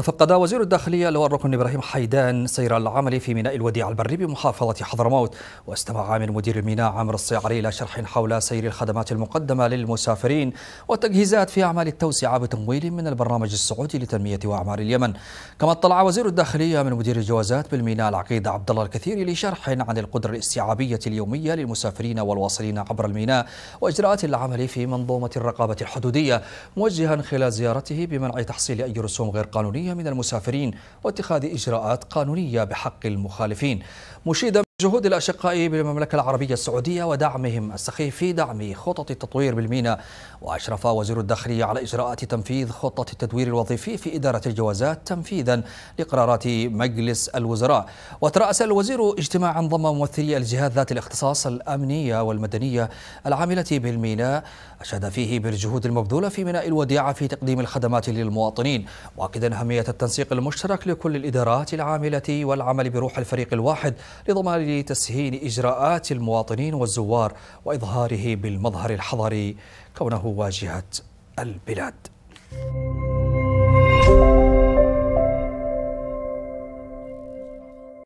تفقد وزير الداخلية لواء الركن إبراهيم حيدان سير العمل في ميناء الوديع البري بمحافظة حضرموت واستمع عامل مدير الميناء عامر الصيعري إلى شرح حول سير الخدمات المقدمة للمسافرين والتجهيزات في أعمال التوسعة بتمويل من البرنامج السعودي لتنمية وأعمار اليمن كما اطلع وزير الداخلية من مدير الجوازات بالميناء العقيد عبد الله الكثير لشرح عن القدرة الاستيعابية اليومية للمسافرين والواصلين عبر الميناء وإجراءات العمل في منظومة الرقابة الحدودية موجها خلال زيارته بمنع تحصيل أي رسوم غير قانونية من المسافرين واتخاذ إجراءات قانونية بحق المخالفين مشيدا جهود الأشقاء بالمملكة العربية السعودية ودعمهم السخي في دعم خطط التطوير بالميناء وأشرف وزير الداخلية على إجراءات تنفيذ خطة التدوير الوظيفي في إدارة الجوازات تنفيذا لقرارات مجلس الوزراء وترأس الوزير اجتماعا ضم ممثلي الجهات ذات الاختصاص الأمنية والمدنية العاملة بالميناء أشاد فيه بالجهود المبذولة في ميناء الوديعة في تقديم الخدمات للمواطنين مؤكدا أهمية التنسيق المشترك لكل الإدارات العاملة والعمل بروح الفريق الواحد لضمان تسهيل إجراءات المواطنين والزوار وإظهاره بالمظهر الحضري كونه واجهة البلاد